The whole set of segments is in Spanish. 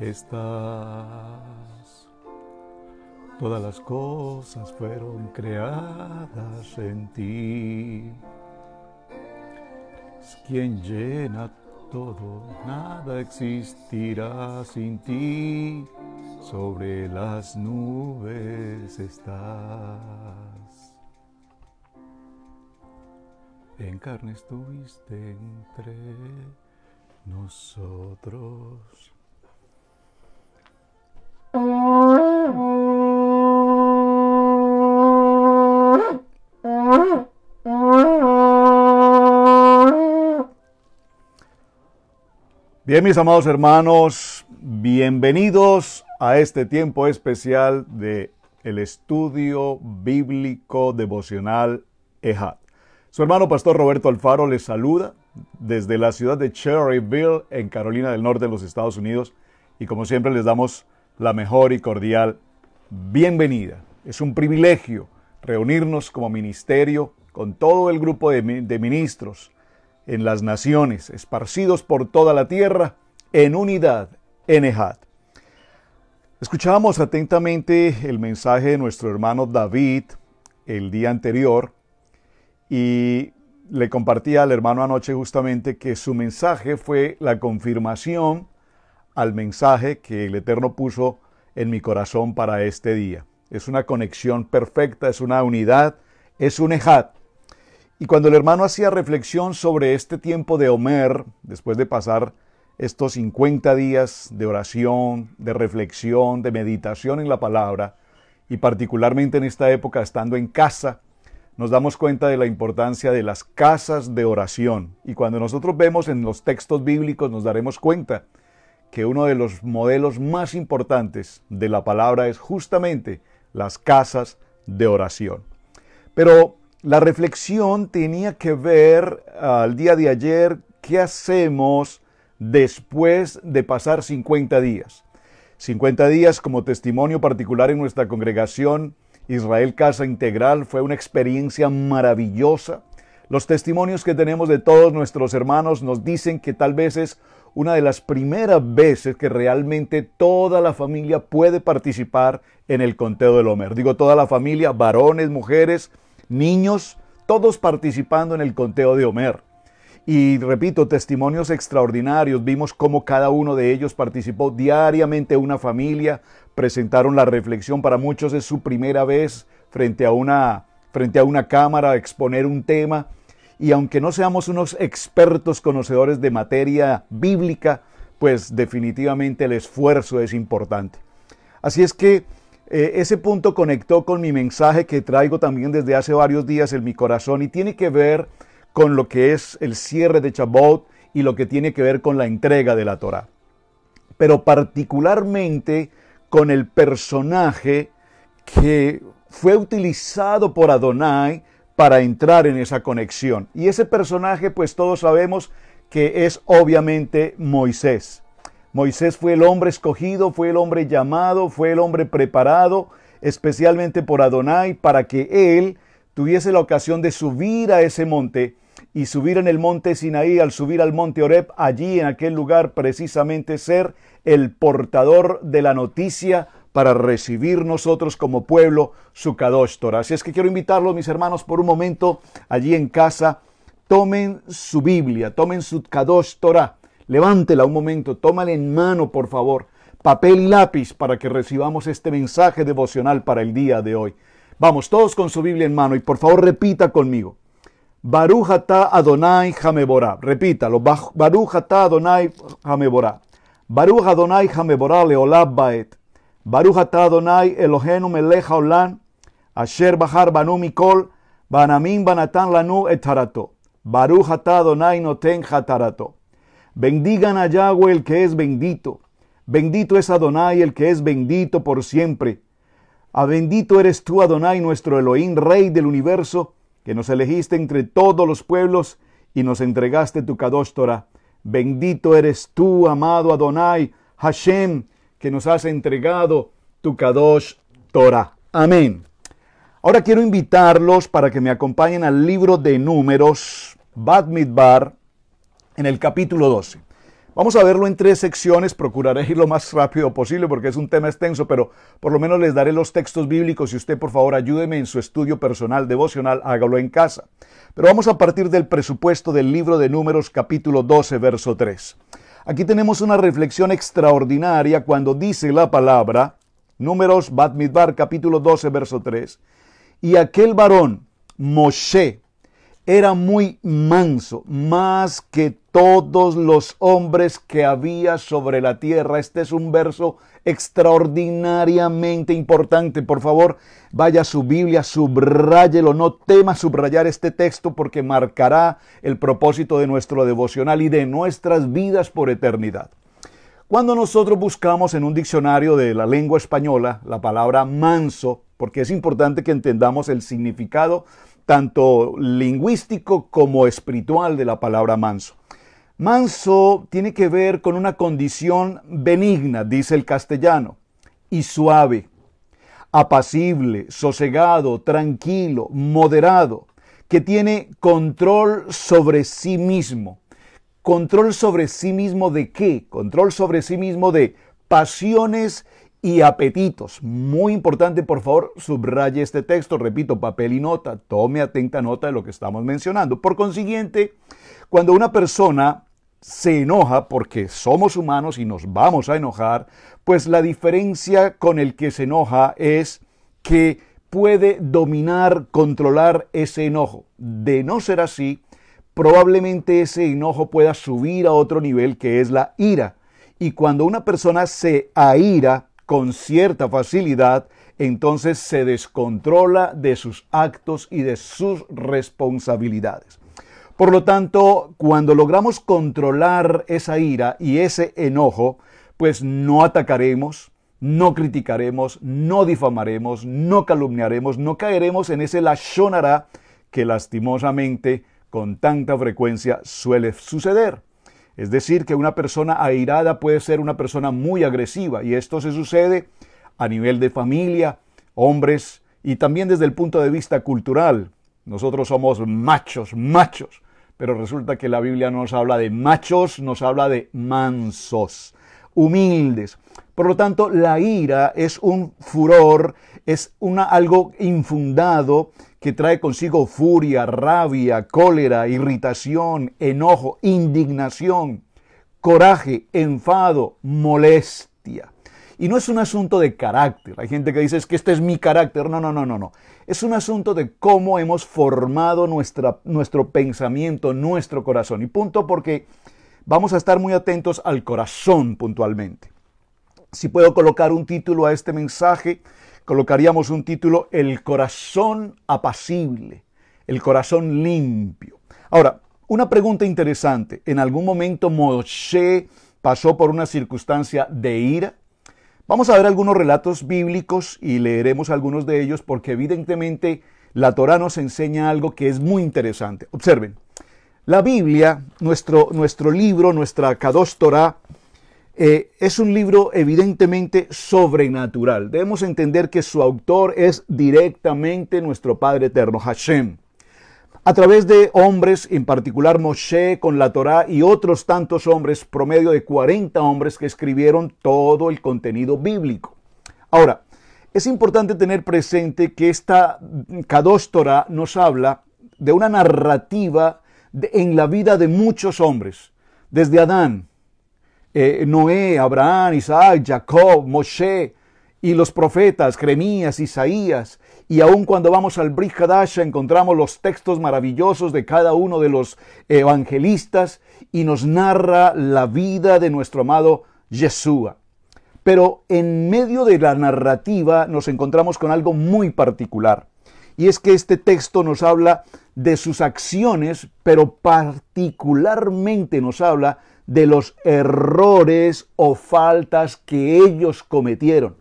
estás. Todas las cosas fueron creadas en ti. Es quien llena todo, nada existirá sin ti. Sobre las nubes estás. En carne estuviste entre nosotros. Bien, mis amados hermanos, bienvenidos a este tiempo especial de el estudio bíblico devocional EJAT. Su hermano pastor Roberto Alfaro les saluda desde la ciudad de Cherryville, en Carolina del Norte, de los Estados Unidos. Y como siempre les damos la mejor y cordial bienvenida. Es un privilegio reunirnos como ministerio con todo el grupo de, ministros en las naciones, esparcidos por toda la tierra, en unidad, en Ejad. Escuchábamos atentamente el mensaje de nuestro hermano David el día anterior y le compartía al hermano anoche justamente que su mensaje fue la confirmación al mensaje que el Eterno puso en mi corazón para este día. Es una conexión perfecta, es una unidad, es un Ejad. Y cuando el hermano hacía reflexión sobre este tiempo de Homer, después de pasar estos 50 días de oración, de reflexión, de meditación en la palabra, y particularmente en esta época estando en casa, nos damos cuenta de la importancia de las casas de oración. Y cuando nosotros vemos en los textos bíblicos nos daremos cuenta que uno de los modelos más importantes de la palabra es justamente las casas de oración. Pero la reflexión tenía que ver ah, al día de ayer qué hacemos después de pasar 50 días. 50 días como testimonio particular en nuestra congregación Israel Casa Integral fue una experiencia maravillosa. Los testimonios que tenemos de todos nuestros hermanos nos dicen que tal vez es una de las primeras veces que realmente toda la familia puede participar en el conteo del Homer. Digo toda la familia, varones, mujeres, niños, todos participando en el conteo de Homer. Y repito, testimonios extraordinarios. Vimos cómo cada uno de ellos participó diariamente una familia, presentaron la reflexión. Para muchos es su primera vez frente a una, frente a una cámara, exponer un tema. Y aunque no seamos unos expertos conocedores de materia bíblica, pues definitivamente el esfuerzo es importante. Así es que eh, ese punto conectó con mi mensaje que traigo también desde hace varios días en mi corazón y tiene que ver con lo que es el cierre de Chabot y lo que tiene que ver con la entrega de la Torah. Pero particularmente con el personaje que fue utilizado por Adonai para entrar en esa conexión. Y ese personaje, pues todos sabemos que es obviamente Moisés. Moisés fue el hombre escogido, fue el hombre llamado, fue el hombre preparado especialmente por Adonai para que él tuviese la ocasión de subir a ese monte y subir en el monte Sinaí, al subir al monte Oreb, allí en aquel lugar precisamente ser el portador de la noticia para recibir nosotros como pueblo su Kadosh Torah. Así es que quiero invitarlos, mis hermanos, por un momento allí en casa, tomen su Biblia, tomen su Kadosh Torah, levántela un momento, tómala en mano, por favor, papel y lápiz para que recibamos este mensaje devocional para el día de hoy. Vamos, todos con su Biblia en mano y por favor repita conmigo. Barujata Adonai Jameborá. Repítalo. Barujata Adonai Jameborá. Baruch Adonai Jameborale Olab Baet. Baruch Ata Adonai Elohenu Meleja Olan. Asher Bahar Banu Mikol. Banamin Banatan Lanu Etarato. Baruch no Adonai Noten Hatarato. Bendigan a Yahweh el que es bendito. Bendito es Adonai el que es bendito por siempre. A bendito eres tú, Adonai, nuestro Elohim, Rey del universo, que nos elegiste entre todos los pueblos y nos entregaste tu Kadosh Torah. Bendito eres tú, amado Adonai, Hashem, que nos has entregado tu Kadosh Torah. Amén. Ahora quiero invitarlos para que me acompañen al libro de números, Bad Midbar, en el capítulo 12. Vamos a verlo en tres secciones, procuraré ir lo más rápido posible porque es un tema extenso, pero por lo menos les daré los textos bíblicos y usted por favor ayúdeme en su estudio personal devocional, hágalo en casa. Pero vamos a partir del presupuesto del libro de números capítulo 12, verso 3. Aquí tenemos una reflexión extraordinaria cuando dice la palabra, números Bat Midbar capítulo 12, verso 3, y aquel varón, Moshe, era muy manso, más que todos los hombres que había sobre la tierra. Este es un verso extraordinariamente importante. Por favor, vaya a su Biblia, subráyelo, no tema subrayar este texto porque marcará el propósito de nuestro devocional y de nuestras vidas por eternidad. Cuando nosotros buscamos en un diccionario de la lengua española la palabra manso, porque es importante que entendamos el significado tanto lingüístico como espiritual de la palabra manso. Manso tiene que ver con una condición benigna, dice el castellano, y suave, apacible, sosegado, tranquilo, moderado, que tiene control sobre sí mismo. ¿Control sobre sí mismo de qué? Control sobre sí mismo de pasiones y apetitos. Muy importante, por favor, subraye este texto. Repito, papel y nota. Tome atenta nota de lo que estamos mencionando. Por consiguiente, cuando una persona se enoja porque somos humanos y nos vamos a enojar, pues la diferencia con el que se enoja es que puede dominar, controlar ese enojo. De no ser así, probablemente ese enojo pueda subir a otro nivel que es la ira. Y cuando una persona se ira con cierta facilidad, entonces se descontrola de sus actos y de sus responsabilidades. Por lo tanto, cuando logramos controlar esa ira y ese enojo, pues no atacaremos, no criticaremos, no difamaremos, no calumniaremos, no caeremos en ese lachonará que lastimosamente con tanta frecuencia suele suceder. Es decir, que una persona airada puede ser una persona muy agresiva y esto se sucede a nivel de familia, hombres y también desde el punto de vista cultural. Nosotros somos machos, machos, pero resulta que la Biblia no nos habla de machos, nos habla de mansos, humildes, por lo tanto, la ira es un furor, es algo infundado que trae consigo furia, rabia, cólera, irritación, enojo, indignación, coraje, enfado, molestia. Y no es un asunto de carácter. Hay gente que dice que este es mi carácter. No, no, no, no, no. Es un asunto de cómo hemos formado nuestro pensamiento, nuestro corazón. Y punto porque vamos a estar muy atentos al corazón puntualmente. Si puedo colocar un título a este mensaje, colocaríamos un título El corazón apacible, el corazón limpio. Ahora, una pregunta interesante. ¿En algún momento Moshe pasó por una circunstancia de ira? Vamos a ver algunos relatos bíblicos y leeremos algunos de ellos porque evidentemente la Torah nos enseña algo que es muy interesante. Observen, la Biblia, nuestro, nuestro libro, nuestra Kadosh Torah, eh, es un libro evidentemente sobrenatural. Debemos entender que su autor es directamente nuestro Padre Eterno, Hashem. A través de hombres, en particular Moshe con la Torá y otros tantos hombres, promedio de 40 hombres que escribieron todo el contenido bíblico. Ahora, es importante tener presente que esta Kadosh Torah nos habla de una narrativa en la vida de muchos hombres, desde Adán, eh, Noé, Abraham, Isaac, Jacob, Moshe y los profetas, Jeremías, Isaías. Y aun cuando vamos al Brichadasha encontramos los textos maravillosos de cada uno de los evangelistas y nos narra la vida de nuestro amado Yeshua. Pero en medio de la narrativa nos encontramos con algo muy particular. Y es que este texto nos habla de sus acciones, pero particularmente nos habla de los errores o faltas que ellos cometieron.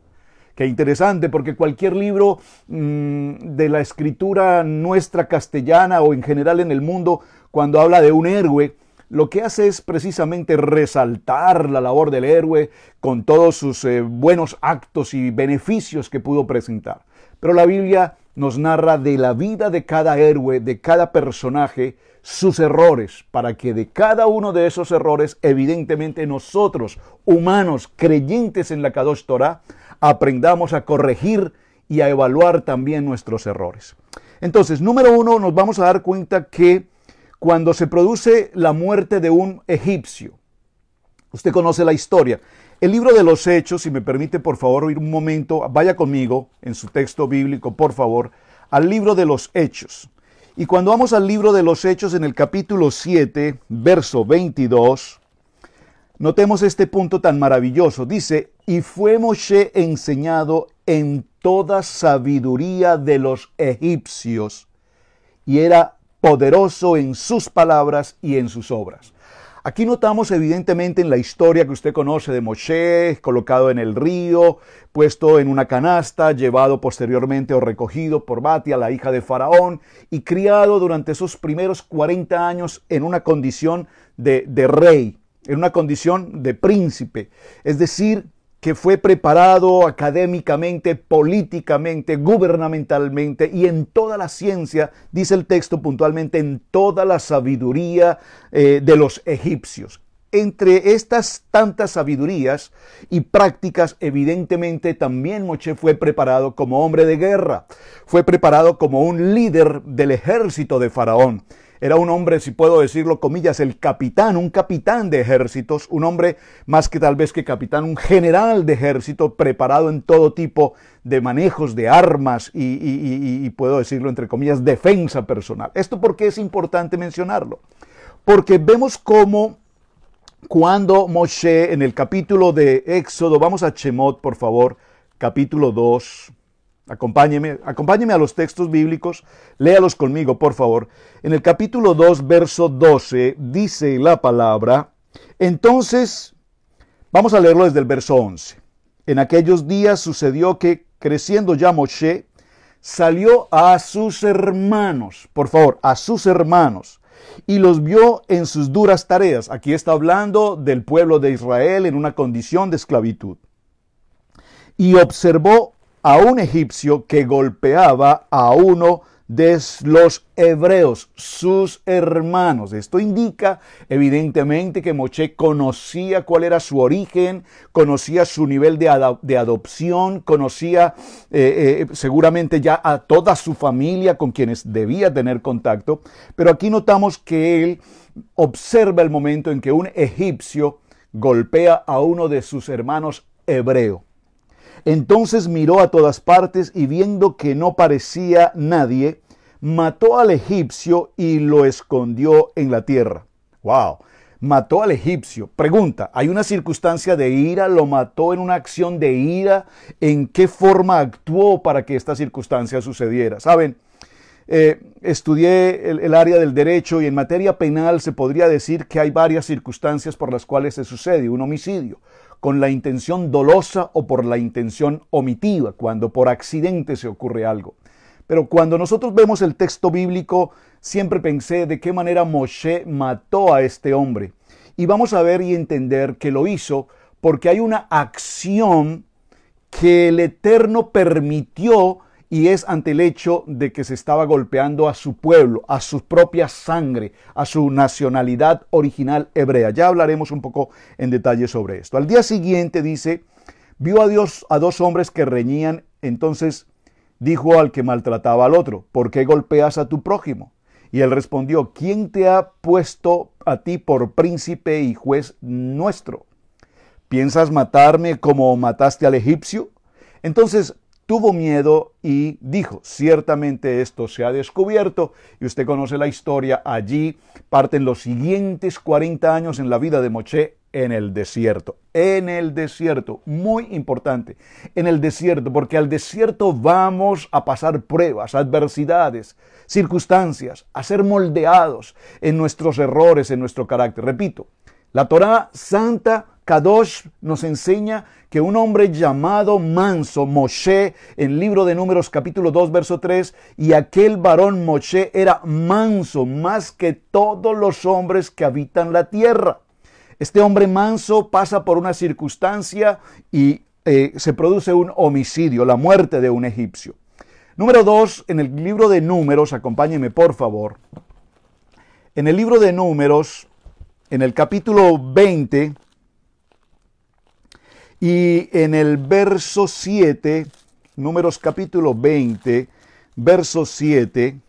Qué interesante, porque cualquier libro mm, de la escritura nuestra castellana o en general en el mundo, cuando habla de un héroe, lo que hace es precisamente resaltar la labor del héroe con todos sus eh, buenos actos y beneficios que pudo presentar. Pero la Biblia nos narra de la vida de cada héroe, de cada personaje, sus errores, para que de cada uno de esos errores, evidentemente nosotros, humanos, creyentes en la Kadosh Torah, aprendamos a corregir y a evaluar también nuestros errores. Entonces, número uno, nos vamos a dar cuenta que cuando se produce la muerte de un egipcio, usted conoce la historia, el libro de los Hechos, si me permite por favor oír un momento, vaya conmigo en su texto bíblico, por favor, al libro de los Hechos. Y cuando vamos al libro de los Hechos en el capítulo 7, verso 22, notemos este punto tan maravilloso. Dice, y fue Moshe enseñado en toda sabiduría de los egipcios, y era poderoso en sus palabras y en sus obras. Aquí notamos evidentemente en la historia que usted conoce de Moshe, colocado en el río, puesto en una canasta, llevado posteriormente o recogido por Batia, la hija de Faraón, y criado durante esos primeros 40 años en una condición de, de rey, en una condición de príncipe. Es decir, que fue preparado académicamente, políticamente, gubernamentalmente y en toda la ciencia, dice el texto puntualmente, en toda la sabiduría eh, de los egipcios. Entre estas tantas sabidurías y prácticas, evidentemente también Moche fue preparado como hombre de guerra, fue preparado como un líder del ejército de Faraón. Era un hombre, si puedo decirlo, comillas, el capitán, un capitán de ejércitos, un hombre más que tal vez que capitán, un general de ejército preparado en todo tipo de manejos de armas y, puedo decirlo, entre comillas, defensa personal. ¿Esto por qué es importante mencionarlo? Porque vemos cómo cuando Moshe, en el capítulo de Éxodo, vamos a Chemot, por favor, capítulo 2, Acompáñeme, acompáñeme a los textos bíblicos, léalos conmigo, por favor. En el capítulo 2, verso 12, dice la palabra, entonces, vamos a leerlo desde el verso 11. En aquellos días sucedió que, creciendo ya Moshe, salió a sus hermanos, por favor, a sus hermanos, y los vio en sus duras tareas. Aquí está hablando del pueblo de Israel en una condición de esclavitud. Y observó a un egipcio que golpeaba a uno de los hebreos, sus hermanos. Esto indica evidentemente que Moche conocía cuál era su origen, conocía su nivel de, adopción, conocía eh, eh, seguramente ya a toda su familia con quienes debía tener contacto, pero aquí notamos que él observa el momento en que un egipcio golpea a uno de sus hermanos hebreo. Entonces miró a todas partes y viendo que no parecía nadie, mató al egipcio y lo escondió en la tierra. ¡Wow! Mató al egipcio. Pregunta, ¿hay una circunstancia de ira? ¿Lo mató en una acción de ira? ¿En qué forma actuó para que esta circunstancia sucediera? Saben, eh, estudié el, área del derecho y en materia penal se podría decir que hay varias circunstancias por las cuales se sucede un homicidio con la intención dolosa o por la intención omitiva, cuando por accidente se ocurre algo. Pero cuando nosotros vemos el texto bíblico, siempre pensé de qué manera Moshe mató a este hombre. Y vamos a ver y entender que lo hizo porque hay una acción que el Eterno permitió y es ante el hecho de que se estaba golpeando a su pueblo, a su propia sangre, a su nacionalidad original hebrea. Ya hablaremos un poco en detalle sobre esto. Al día siguiente dice, vio a Dios a dos hombres que reñían, entonces dijo al que maltrataba al otro, ¿por qué golpeas a tu prójimo? Y él respondió, ¿quién te ha puesto a ti por príncipe y juez nuestro? ¿Piensas matarme como mataste al egipcio? Entonces tuvo miedo y dijo, ciertamente esto se ha descubierto, y usted conoce la historia, allí parten los siguientes 40 años en la vida de Moché en el desierto, en el desierto, muy importante, en el desierto, porque al desierto vamos a pasar pruebas, adversidades, circunstancias, a ser moldeados en nuestros errores, en nuestro carácter. Repito, la Torá Santa Kadosh nos enseña que un hombre llamado Manso, Moshe, en libro de números capítulo 2, verso 3, y aquel varón Moshe era manso más que todos los hombres que habitan la tierra. Este hombre manso pasa por una circunstancia y eh, se produce un homicidio, la muerte de un egipcio. Número 2, en el libro de números, acompáñeme por favor. En el libro de números, en el capítulo 20, y en el verso 7, números capítulo 20, verso 7,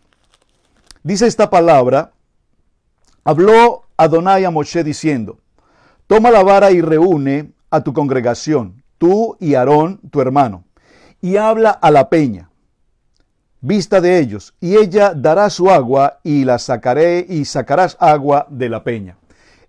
dice esta palabra, habló Adonai a Moshe diciendo, toma la vara y reúne a tu congregación, tú y Aarón, tu hermano, y habla a la peña, vista de ellos, y ella dará su agua y la sacaré y sacarás agua de la peña.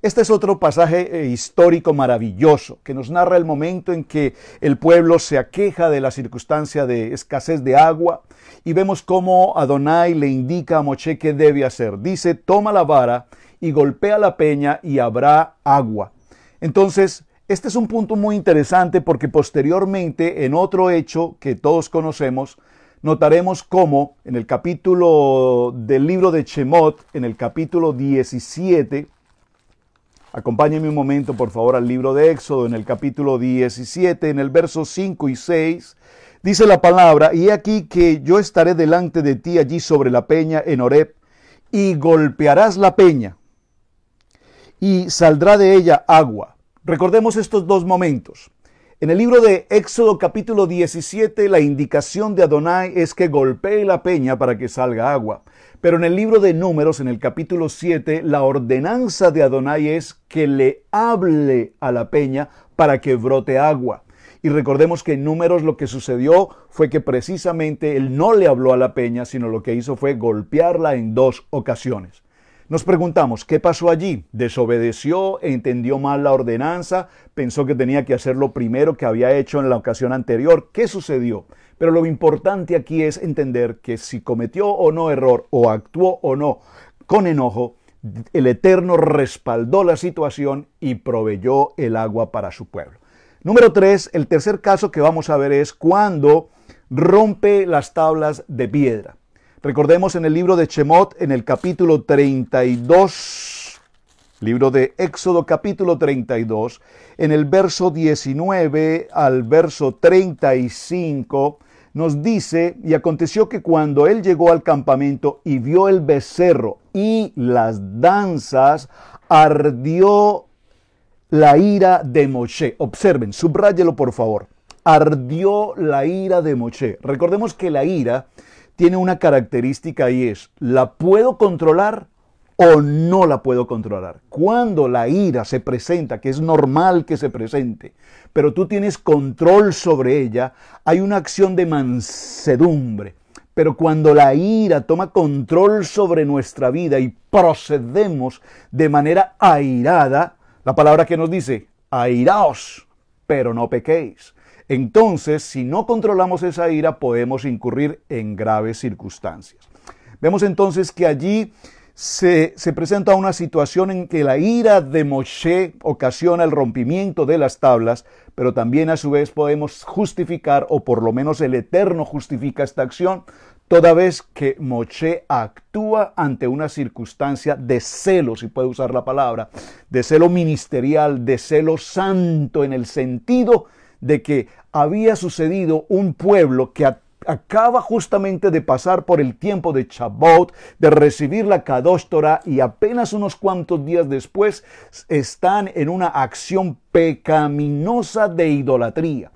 Este es otro pasaje eh, histórico maravilloso que nos narra el momento en que el pueblo se aqueja de la circunstancia de escasez de agua y vemos cómo Adonai le indica a Moche qué debe hacer. Dice, toma la vara y golpea la peña y habrá agua. Entonces, este es un punto muy interesante porque posteriormente en otro hecho que todos conocemos, notaremos cómo en el capítulo del libro de Chemot, en el capítulo 17, Acompáñenme un momento, por favor, al libro de Éxodo, en el capítulo 17, en el verso 5 y 6. Dice la palabra, y aquí que yo estaré delante de ti allí sobre la peña en Horeb, y golpearás la peña, y saldrá de ella agua. Recordemos estos dos momentos. En el libro de Éxodo capítulo 17, la indicación de Adonai es que golpee la peña para que salga agua. Pero en el libro de Números, en el capítulo 7, la ordenanza de Adonai es que le hable a la peña para que brote agua. Y recordemos que en números lo que sucedió fue que precisamente él no le habló a la peña, sino lo que hizo fue golpearla en dos ocasiones. Nos preguntamos, ¿qué pasó allí? ¿Desobedeció? ¿Entendió mal la ordenanza? ¿Pensó que tenía que hacer lo primero que había hecho en la ocasión anterior? ¿Qué sucedió? Pero lo importante aquí es entender que si cometió o no error, o actuó o no con enojo, el Eterno respaldó la situación y proveyó el agua para su pueblo. Número tres, el tercer caso que vamos a ver es cuando rompe las tablas de piedra. Recordemos en el libro de Chemot, en el capítulo 32, libro de Éxodo capítulo 32, en el verso 19 al verso 35, nos dice, y aconteció que cuando él llegó al campamento y vio el becerro y las danzas, ardió la ira de Moshe. Observen, subráyelo por favor. Ardió la ira de Moshe. Recordemos que la ira tiene una característica y es, ¿la puedo controlar o no la puedo controlar? Cuando la ira se presenta, que es normal que se presente, pero tú tienes control sobre ella, hay una acción de mansedumbre. Pero cuando la ira toma control sobre nuestra vida y procedemos de manera airada, la palabra que nos dice, airaos, pero no pequéis. Entonces, si no controlamos esa ira, podemos incurrir en graves circunstancias. Vemos entonces que allí se, presenta una situación en que la ira de Moshe ocasiona el rompimiento de las tablas, pero también a su vez podemos justificar, o por lo menos el Eterno justifica esta acción, toda vez que Moshe actúa ante una circunstancia de celo, si puede usar la palabra, de celo ministerial, de celo santo, en el sentido de que había sucedido un pueblo que acaba justamente de pasar por el tiempo de Chabot, de recibir la Kadosh y apenas unos cuantos días después están en una acción pecaminosa de idolatría.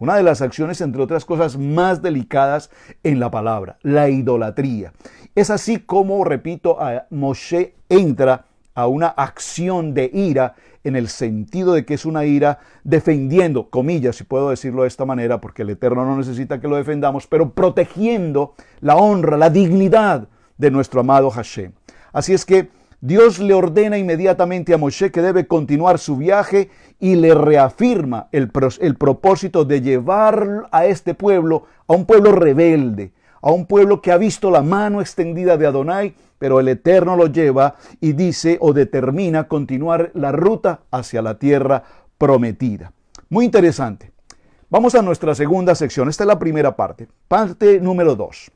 Una de las acciones, entre otras cosas, más delicadas en la palabra, la idolatría. Es así como, repito, a Moshe entra a una acción de ira en el sentido de que es una ira defendiendo, comillas, si puedo decirlo de esta manera, porque el Eterno no necesita que lo defendamos, pero protegiendo la honra, la dignidad de nuestro amado Hashem. Así es que Dios le ordena inmediatamente a Moshe que debe continuar su viaje y le reafirma el, el propósito de llevar a este pueblo, a un pueblo rebelde, a un pueblo que ha visto la mano extendida de Adonai, pero el Eterno lo lleva y dice o determina continuar la ruta hacia la tierra prometida. Muy interesante. Vamos a nuestra segunda sección. Esta es la primera parte. Parte número 2.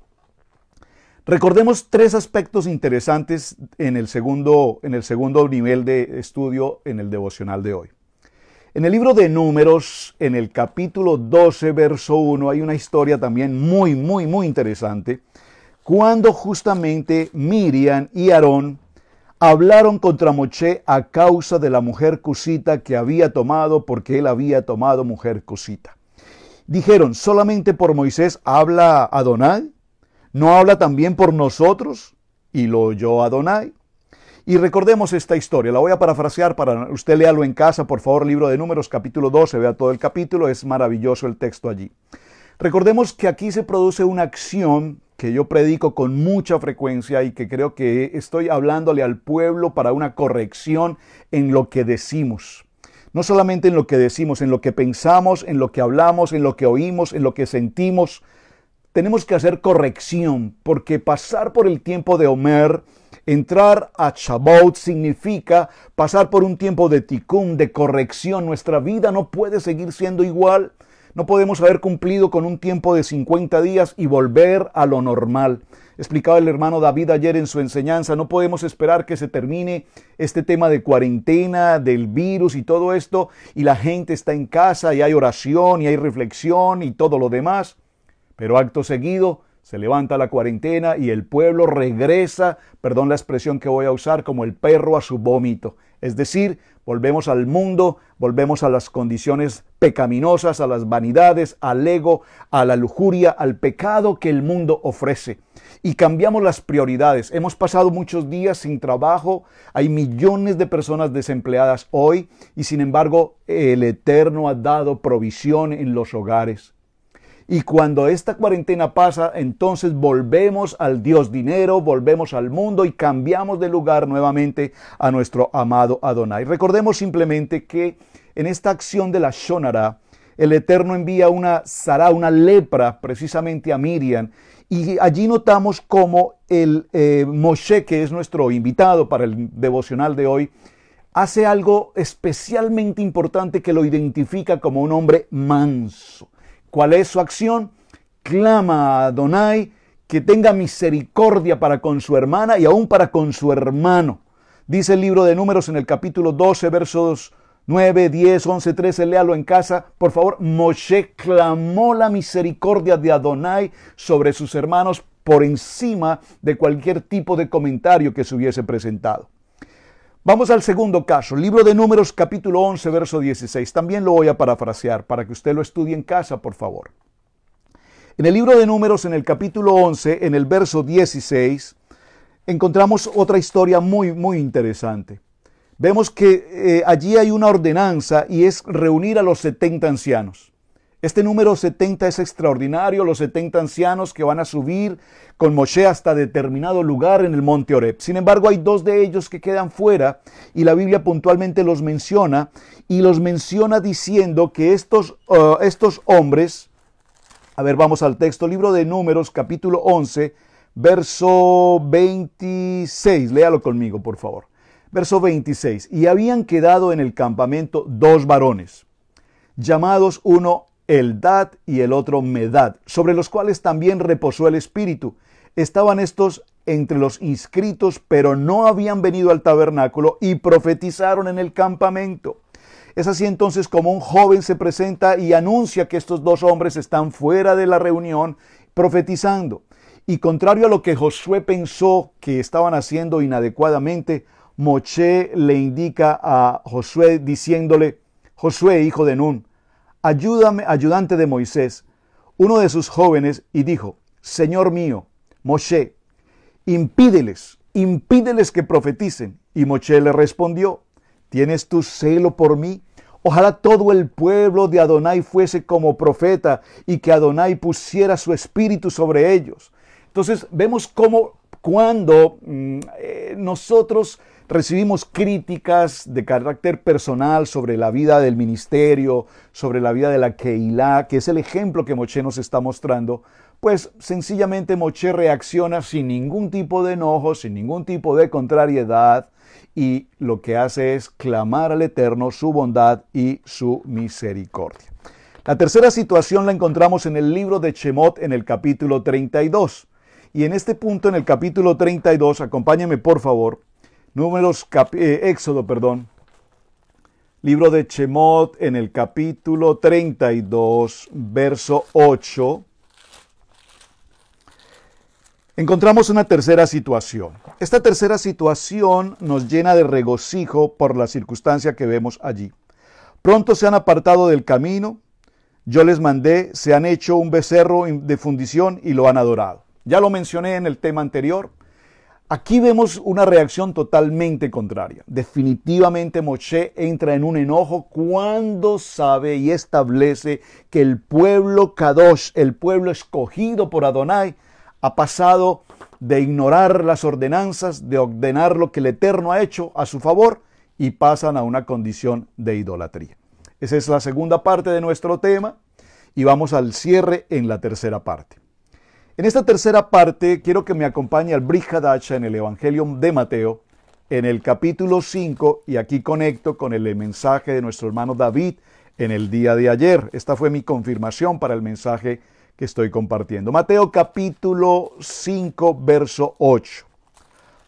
Recordemos tres aspectos interesantes en el, segundo, en el segundo nivel de estudio en el devocional de hoy. En el libro de números, en el capítulo 12, verso 1, hay una historia también muy, muy, muy interesante, cuando justamente Miriam y Aarón hablaron contra Moché a causa de la mujer cusita que había tomado, porque él había tomado mujer cosita, Dijeron, solamente por Moisés habla Adonai, no habla también por nosotros, y lo oyó Adonai. Y recordemos esta historia, la voy a parafrasear para usted léalo en casa, por favor, libro de números capítulo 12, vea todo el capítulo, es maravilloso el texto allí. Recordemos que aquí se produce una acción que yo predico con mucha frecuencia y que creo que estoy hablándole al pueblo para una corrección en lo que decimos. No solamente en lo que decimos, en lo que pensamos, en lo que hablamos, en lo que oímos, en lo que sentimos. Tenemos que hacer corrección, porque pasar por el tiempo de Homer Entrar a Shabbat significa pasar por un tiempo de tikkun, de corrección. Nuestra vida no puede seguir siendo igual. No podemos haber cumplido con un tiempo de 50 días y volver a lo normal. Explicaba el hermano David ayer en su enseñanza, no podemos esperar que se termine este tema de cuarentena, del virus y todo esto, y la gente está en casa y hay oración y hay reflexión y todo lo demás. Pero acto seguido se levanta la cuarentena y el pueblo regresa, perdón la expresión que voy a usar, como el perro a su vómito. Es decir, volvemos al mundo, volvemos a las condiciones pecaminosas, a las vanidades, al ego, a la lujuria, al pecado que el mundo ofrece. Y cambiamos las prioridades. Hemos pasado muchos días sin trabajo, hay millones de personas desempleadas hoy y sin embargo el Eterno ha dado provisión en los hogares. Y cuando esta cuarentena pasa, entonces volvemos al Dios dinero, volvemos al mundo y cambiamos de lugar nuevamente a nuestro amado Adonai. Recordemos simplemente que en esta acción de la Shonara, el Eterno envía una Sará, una lepra, precisamente a Miriam. Y allí notamos cómo el eh, Moshe, que es nuestro invitado para el devocional de hoy, hace algo especialmente importante que lo identifica como un hombre manso. ¿Cuál es su acción? Clama a Adonai que tenga misericordia para con su hermana y aún para con su hermano. Dice el libro de Números en el capítulo 12, versos 9, 10, 11, 13, léalo en casa. Por favor, Moshe clamó la misericordia de Adonai sobre sus hermanos por encima de cualquier tipo de comentario que se hubiese presentado. Vamos al segundo caso, libro de números capítulo 11, verso 16. También lo voy a parafrasear para que usted lo estudie en casa, por favor. En el libro de números, en el capítulo 11, en el verso 16, encontramos otra historia muy, muy interesante. Vemos que eh, allí hay una ordenanza y es reunir a los 70 ancianos. Este número 70 es extraordinario, los 70 ancianos que van a subir con Moshe hasta determinado lugar en el monte Oreb. Sin embargo, hay dos de ellos que quedan fuera y la Biblia puntualmente los menciona y los menciona diciendo que estos, uh, estos hombres, a ver, vamos al texto, libro de números, capítulo 11, verso 26, léalo conmigo, por favor. Verso 26, y habían quedado en el campamento dos varones llamados uno el dad y el otro medad, sobre los cuales también reposó el Espíritu. Estaban estos entre los inscritos, pero no habían venido al tabernáculo y profetizaron en el campamento. Es así entonces como un joven se presenta y anuncia que estos dos hombres están fuera de la reunión profetizando. Y contrario a lo que Josué pensó que estaban haciendo inadecuadamente, Moche le indica a Josué diciéndole, Josué, hijo de Nun, ayúdame, ayudante de Moisés, uno de sus jóvenes, y dijo, Señor mío, Moshe, impídeles, impídeles que profeticen. Y Moshe le respondió, ¿tienes tu celo por mí? Ojalá todo el pueblo de Adonai fuese como profeta y que Adonai pusiera su espíritu sobre ellos. Entonces vemos cómo cuando mm, eh, nosotros recibimos críticas de carácter personal sobre la vida del ministerio, sobre la vida de la Keilah, que es el ejemplo que Moche nos está mostrando, pues sencillamente Moche reacciona sin ningún tipo de enojo, sin ningún tipo de contrariedad, y lo que hace es clamar al Eterno su bondad y su misericordia. La tercera situación la encontramos en el libro de Chemot en el capítulo 32. Y en este punto, en el capítulo 32, acompáñenme por favor, Números, eh, Éxodo, perdón. Libro de Chemot en el capítulo 32, verso 8. Encontramos una tercera situación. Esta tercera situación nos llena de regocijo por la circunstancia que vemos allí. Pronto se han apartado del camino, yo les mandé, se han hecho un becerro de fundición y lo han adorado. Ya lo mencioné en el tema anterior, Aquí vemos una reacción totalmente contraria. Definitivamente Moshe entra en un enojo cuando sabe y establece que el pueblo Kadosh, el pueblo escogido por Adonai, ha pasado de ignorar las ordenanzas, de ordenar lo que el Eterno ha hecho a su favor y pasan a una condición de idolatría. Esa es la segunda parte de nuestro tema y vamos al cierre en la tercera parte. En esta tercera parte quiero que me acompañe al Brihadacha en el Evangelio de Mateo, en el capítulo 5, y aquí conecto con el mensaje de nuestro hermano David en el día de ayer. Esta fue mi confirmación para el mensaje que estoy compartiendo. Mateo capítulo 5, verso 8.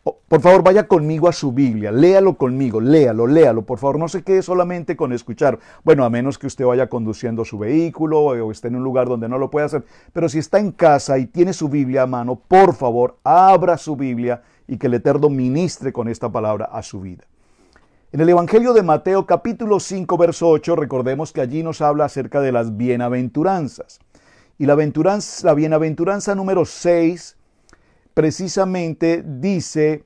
Por favor, vaya conmigo a su Biblia, léalo conmigo, léalo, léalo, por favor, no se quede solamente con escuchar. Bueno, a menos que usted vaya conduciendo su vehículo o esté en un lugar donde no lo pueda hacer, pero si está en casa y tiene su Biblia a mano, por favor, abra su Biblia y que el Eterno ministre con esta palabra a su vida. En el Evangelio de Mateo capítulo 5, verso 8, recordemos que allí nos habla acerca de las bienaventuranzas. Y la, la bienaventuranza número 6 precisamente dice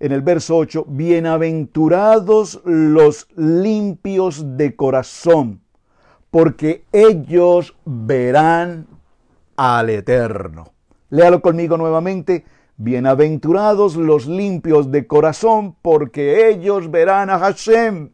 en el verso 8, bienaventurados los limpios de corazón, porque ellos verán al Eterno. Léalo conmigo nuevamente. Bienaventurados los limpios de corazón, porque ellos verán a Hashem.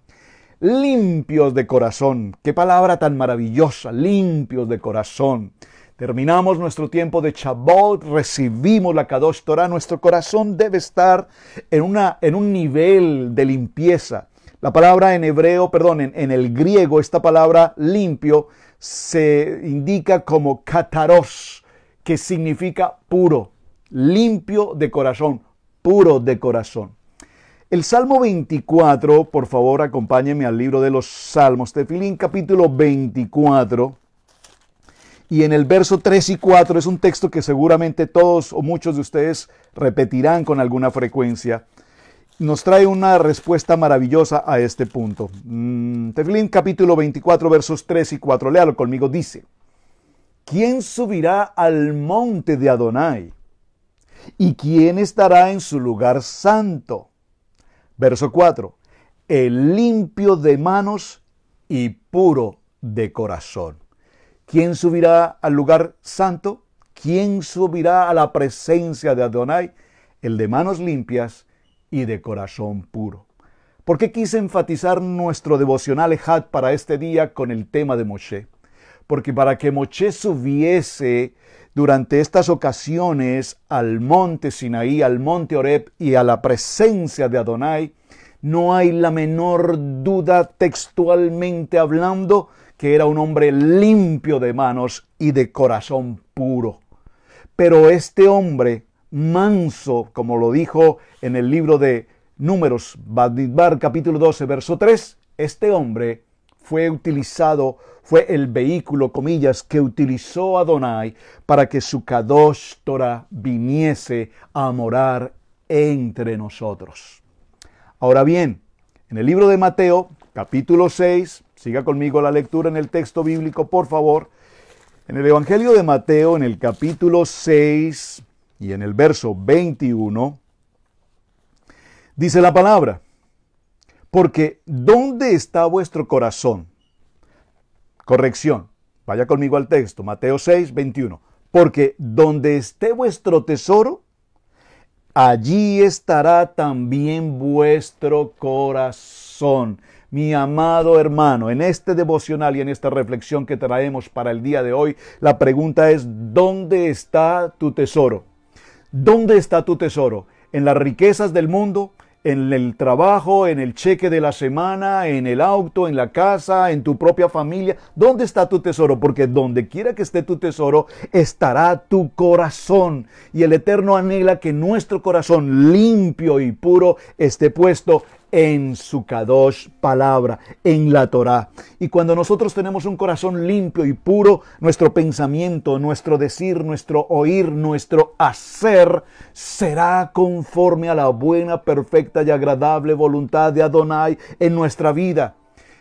Limpios de corazón. Qué palabra tan maravillosa, limpios de corazón. Terminamos nuestro tiempo de chabot, recibimos la Kadosh Torah. Nuestro corazón debe estar en, una, en un nivel de limpieza. La palabra en hebreo, perdón, en, el griego, esta palabra limpio se indica como kataros, que significa puro, limpio de corazón, puro de corazón. El Salmo 24, por favor, acompáñenme al libro de los Salmos, Tefilín capítulo 24 y en el verso 3 y 4 es un texto que seguramente todos o muchos de ustedes repetirán con alguna frecuencia. Nos trae una respuesta maravillosa a este punto. Mm, Teflín capítulo 24 versos 3 y 4, léalo conmigo, dice, ¿quién subirá al monte de Adonai? ¿Y quién estará en su lugar santo? Verso 4, el limpio de manos y puro de corazón. ¿Quién subirá al lugar santo? ¿Quién subirá a la presencia de Adonai? El de manos limpias y de corazón puro. ¿Por qué quise enfatizar nuestro devocional Ejad para este día con el tema de Moshe? Porque para que Moshe subiese durante estas ocasiones al monte Sinaí, al monte Oreb y a la presencia de Adonai, no hay la menor duda textualmente hablando que era un hombre limpio de manos y de corazón puro. Pero este hombre manso, como lo dijo en el libro de Números, Badidbar capítulo 12, verso 3, este hombre fue utilizado, fue el vehículo, comillas, que utilizó Adonai para que su Kadosh viniese a morar entre nosotros. Ahora bien, en el libro de Mateo, capítulo 6, Siga conmigo la lectura en el texto bíblico, por favor. En el Evangelio de Mateo, en el capítulo 6 y en el verso 21, dice la palabra, porque ¿dónde está vuestro corazón? Corrección, vaya conmigo al texto, Mateo 6, 21, porque donde esté vuestro tesoro, allí estará también vuestro corazón. Mi amado hermano, en este devocional y en esta reflexión que traemos para el día de hoy, la pregunta es, ¿dónde está tu tesoro? ¿Dónde está tu tesoro? ¿En las riquezas del mundo? ¿En el trabajo? ¿En el cheque de la semana? ¿En el auto? ¿En la casa? ¿En tu propia familia? ¿Dónde está tu tesoro? Porque donde quiera que esté tu tesoro, estará tu corazón. Y el Eterno anhela que nuestro corazón limpio y puro esté puesto en su Kadosh palabra, en la Torah. Y cuando nosotros tenemos un corazón limpio y puro, nuestro pensamiento, nuestro decir, nuestro oír, nuestro hacer será conforme a la buena, perfecta y agradable voluntad de Adonai en nuestra vida.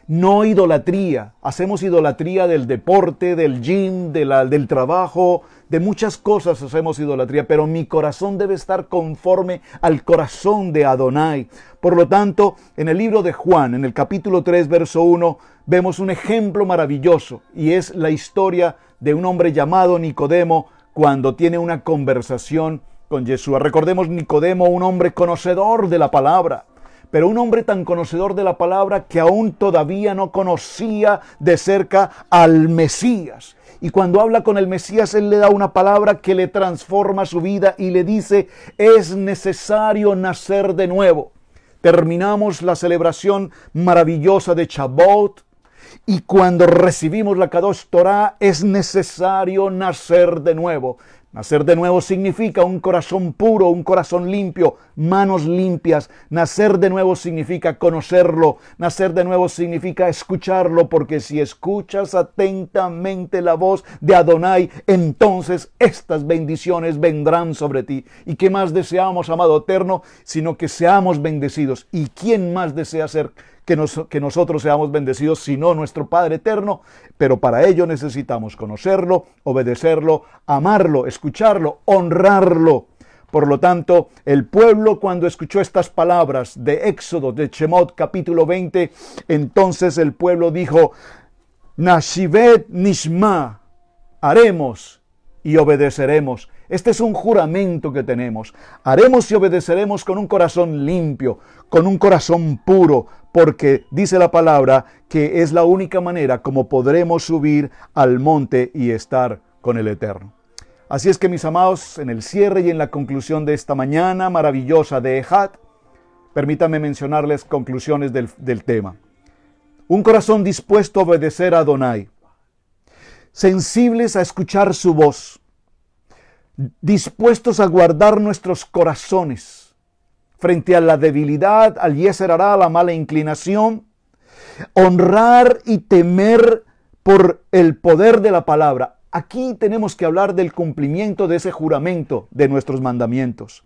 No idolatría. Hacemos idolatría del deporte, del gym, del trabajo, de muchas cosas hacemos idolatría, pero mi corazón debe estar conforme al corazón de Adonai. Por lo tanto, en el libro de Juan, en el capítulo 3, verso 1, vemos un ejemplo maravilloso y es la historia de un hombre llamado Nicodemo cuando tiene una conversación con Jesús. Recordemos Nicodemo, un hombre conocedor de la palabra, pero un hombre tan conocedor de la palabra que aún todavía no conocía de cerca al Mesías. Y cuando habla con el Mesías, él le da una palabra que le transforma su vida y le dice, es necesario nacer de nuevo. Terminamos la celebración maravillosa de Chabot, y cuando recibimos la Kadosh Torah es necesario nacer de nuevo. Nacer de nuevo significa un corazón puro, un corazón limpio, manos limpias. Nacer de nuevo significa conocerlo. Nacer de nuevo significa escucharlo, porque si escuchas atentamente la voz de Adonai, entonces estas bendiciones vendrán sobre ti. ¿Y qué más deseamos, amado eterno, sino que seamos bendecidos? ¿Y quién más desea ser que, nosotros seamos bendecidos, sino nuestro Padre eterno, pero para ello necesitamos conocerlo, obedecerlo, amarlo, escucharlo, honrarlo. Por lo tanto, el pueblo cuando escuchó estas palabras de Éxodo, de Chemot, capítulo 20, entonces el pueblo dijo, Nashivet Nishma, haremos y obedeceremos. Este es un juramento que tenemos. Haremos y obedeceremos con un corazón limpio, con un corazón puro, porque dice la palabra que es la única manera como podremos subir al monte y estar con el Eterno. Así es que mis amados, en el cierre y en la conclusión de esta mañana maravillosa de Ejat, permítanme mencionarles conclusiones del, del tema. Un corazón dispuesto a obedecer a Donai, sensibles a escuchar su voz, dispuestos a guardar nuestros corazones frente a la debilidad, al yeser a la mala inclinación, honrar y temer por el poder de la palabra. Aquí tenemos que hablar del cumplimiento de ese juramento de nuestros mandamientos.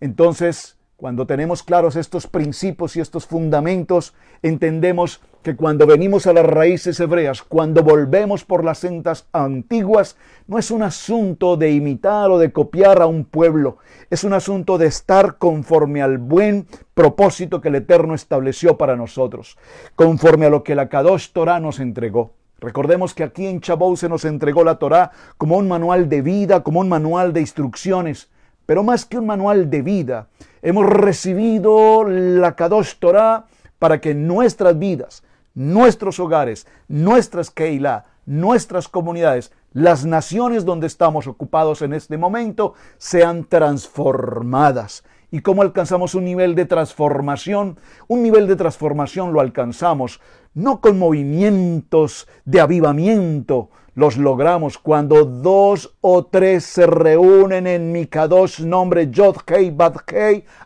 Entonces, cuando tenemos claros estos principios y estos fundamentos, entendemos que cuando venimos a las raíces hebreas, cuando volvemos por las sentas antiguas, no es un asunto de imitar o de copiar a un pueblo, es un asunto de estar conforme al buen propósito que el Eterno estableció para nosotros, conforme a lo que la Kadosh Torah nos entregó. Recordemos que aquí en Chabou se nos entregó la Torah como un manual de vida, como un manual de instrucciones, pero más que un manual de vida, Hemos recibido la Kadosh Torah para que nuestras vidas, nuestros hogares, nuestras Keilah, nuestras comunidades, las naciones donde estamos ocupados en este momento sean transformadas. ¿Y cómo alcanzamos un nivel de transformación? Un nivel de transformación lo alcanzamos no con movimientos de avivamiento, los logramos cuando dos o tres se reúnen en mi Kadosh nombre Yod Hei Bad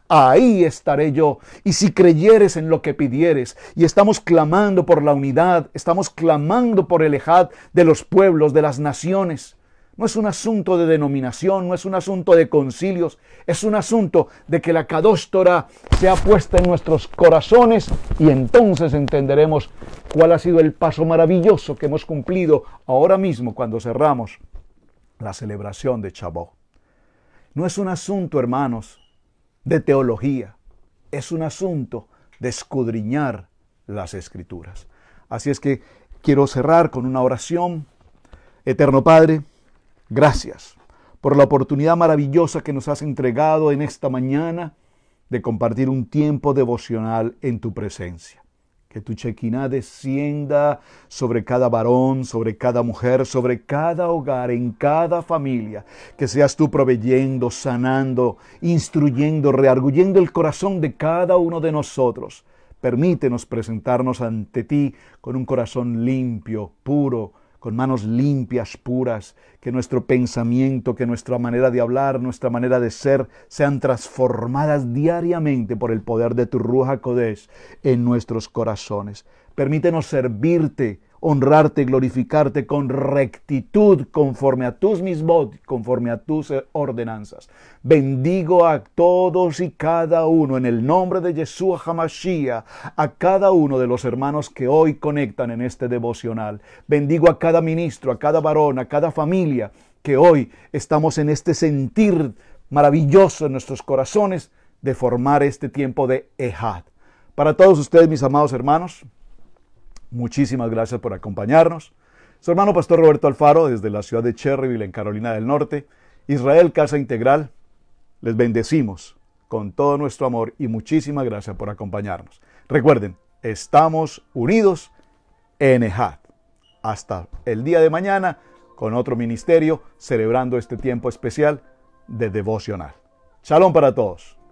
ahí estaré yo. Y si creyeres en lo que pidieres, y estamos clamando por la unidad, estamos clamando por el Ejad de los pueblos, de las naciones, no es un asunto de denominación, no es un asunto de concilios, es un asunto de que la cadóstora sea puesta en nuestros corazones y entonces entenderemos cuál ha sido el paso maravilloso que hemos cumplido ahora mismo cuando cerramos la celebración de Chabot. No es un asunto, hermanos, de teología, es un asunto de escudriñar las escrituras. Así es que quiero cerrar con una oración. Eterno Padre, Gracias por la oportunidad maravillosa que nos has entregado en esta mañana de compartir un tiempo devocional en tu presencia. Que tu chequina descienda sobre cada varón, sobre cada mujer, sobre cada hogar, en cada familia. Que seas tú proveyendo, sanando, instruyendo, rearguyendo el corazón de cada uno de nosotros. Permítenos presentarnos ante ti con un corazón limpio, puro, con manos limpias, puras, que nuestro pensamiento, que nuestra manera de hablar, nuestra manera de ser sean transformadas diariamente por el poder de tu Ruja Kodesh en nuestros corazones. Permítenos servirte honrarte, y glorificarte con rectitud, conforme a tus votos, conforme a tus eh, ordenanzas. Bendigo a todos y cada uno en el nombre de Yeshua Hamashiach, a cada uno de los hermanos que hoy conectan en este devocional. Bendigo a cada ministro, a cada varón, a cada familia que hoy estamos en este sentir maravilloso en nuestros corazones de formar este tiempo de Ejad. Para todos ustedes, mis amados hermanos, Muchísimas gracias por acompañarnos. Su hermano Pastor Roberto Alfaro desde la ciudad de Cherryville, en Carolina del Norte, Israel Casa Integral, les bendecimos con todo nuestro amor y muchísimas gracias por acompañarnos. Recuerden, estamos unidos en EJAD. Hasta el día de mañana con otro ministerio celebrando este tiempo especial de devocional. Shalom para todos.